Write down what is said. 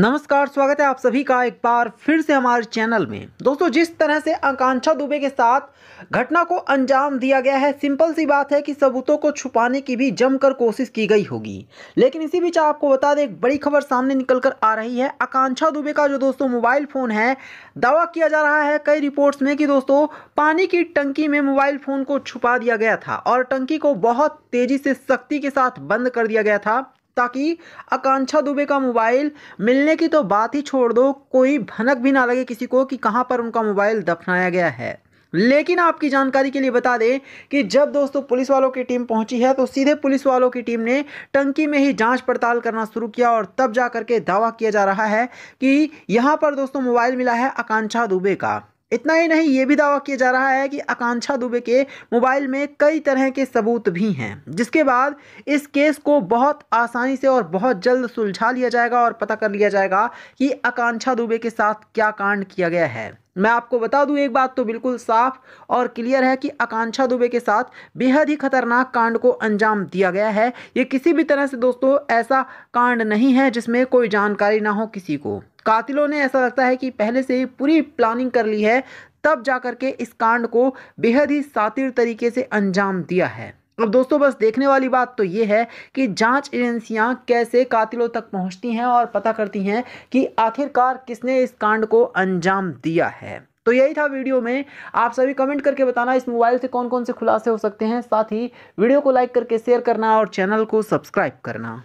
नमस्कार स्वागत है आप सभी का एक बार फिर से हमारे चैनल में दोस्तों जिस तरह से आकांक्षा दुबे के साथ घटना को अंजाम दिया गया है सिंपल सी बात है कि सबूतों को छुपाने की भी जमकर कोशिश की गई होगी लेकिन इसी बीच आपको बता दें एक बड़ी खबर सामने निकल कर आ रही है आकांक्षा दुबे का जो दोस्तों मोबाइल फ़ोन है दावा किया जा रहा है कई रिपोर्ट्स में कि दोस्तों पानी की टंकी में मोबाइल फ़ोन को छुपा दिया गया था और टंकी को बहुत तेज़ी से सख्ती के साथ बंद कर दिया गया था ताकि आकांक्षा दुबे का मोबाइल मिलने की तो बात ही छोड़ दो कोई भनक भी ना लगे किसी को कि कहाँ पर उनका मोबाइल दफनाया गया है लेकिन आपकी जानकारी के लिए बता दें कि जब दोस्तों पुलिस वालों की टीम पहुंची है तो सीधे पुलिस वालों की टीम ने टंकी में ही जांच पड़ताल करना शुरू किया और तब जा करके दावा किया जा रहा है कि यहाँ पर दोस्तों मोबाइल मिला है आकांक्षा दुबे का इतना ही नहीं ये भी दावा किया जा रहा है कि आकांक्षा दुबे के मोबाइल में कई तरह के सबूत भी हैं जिसके बाद इस केस को बहुत आसानी से और बहुत जल्द सुलझा लिया जाएगा और पता कर लिया जाएगा कि आकांक्षा दुबे के साथ क्या कांड किया गया है मैं आपको बता दूं एक बात तो बिल्कुल साफ और क्लियर है कि आकांक्षा दुबे के साथ बेहद ही खतरनाक कांड को अंजाम दिया गया है ये किसी भी तरह से दोस्तों ऐसा कांड नहीं है जिसमें कोई जानकारी ना हो किसी को कातिलों ने ऐसा लगता है कि पहले से ही पूरी प्लानिंग कर ली है तब जा के इस कांड को बेहद ही सातिर तरीके से अंजाम दिया है अब दोस्तों बस देखने वाली बात तो ये है कि जांच एजेंसियां कैसे कातिलों तक पहुंचती हैं और पता करती हैं कि आखिरकार किसने इस कांड को अंजाम दिया है तो यही था वीडियो में आप सभी कमेंट करके बताना इस मोबाइल से कौन कौन से खुलासे हो सकते हैं साथ ही वीडियो को लाइक करके शेयर करना और चैनल को सब्सक्राइब करना